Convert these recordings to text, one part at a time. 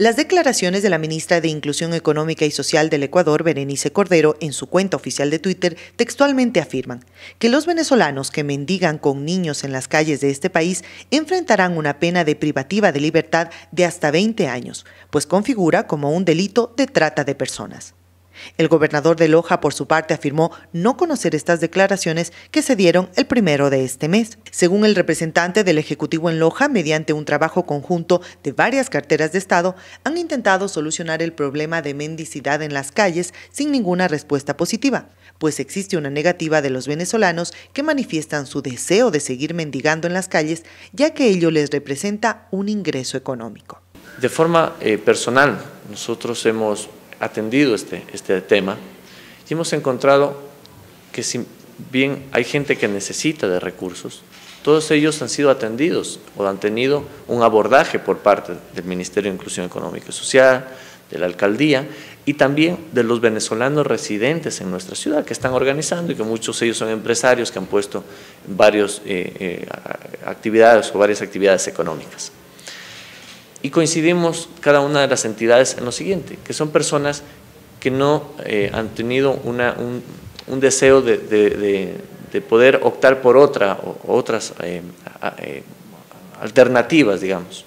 Las declaraciones de la ministra de Inclusión Económica y Social del Ecuador, Berenice Cordero, en su cuenta oficial de Twitter, textualmente afirman que los venezolanos que mendigan con niños en las calles de este país enfrentarán una pena de privativa de libertad de hasta 20 años, pues configura como un delito de trata de personas. El gobernador de Loja, por su parte, afirmó no conocer estas declaraciones que se dieron el primero de este mes. Según el representante del Ejecutivo en Loja, mediante un trabajo conjunto de varias carteras de Estado, han intentado solucionar el problema de mendicidad en las calles sin ninguna respuesta positiva, pues existe una negativa de los venezolanos que manifiestan su deseo de seguir mendigando en las calles, ya que ello les representa un ingreso económico. De forma eh, personal, nosotros hemos atendido este, este, tema y hemos encontrado que si bien hay gente que necesita de recursos, todos ellos han sido atendidos o han tenido un abordaje por parte del Ministerio de Inclusión Económica y Social, de la Alcaldía y también de los venezolanos residentes en nuestra ciudad que están organizando y que muchos de ellos son empresarios que han puesto varias eh, eh, actividades o varias actividades económicas. Y coincidimos cada una de las entidades en lo siguiente, que son personas que no eh, han tenido un, deseo de, poder optar por otra o otras eh, eh, alternativas, digamos.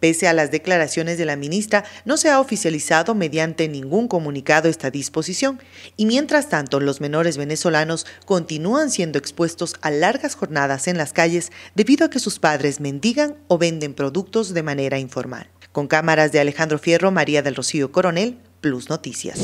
Pese a las declaraciones de la ministra, no se ha oficializado mediante ningún comunicado esta disposición y mientras tanto los menores venezolanos continúan siendo expuestos a largas jornadas en las calles debido a que sus padres mendigan o venden productos de manera informal. Con cámaras de Alejandro Fierro, María del Rocío Coronel, Plus Noticias.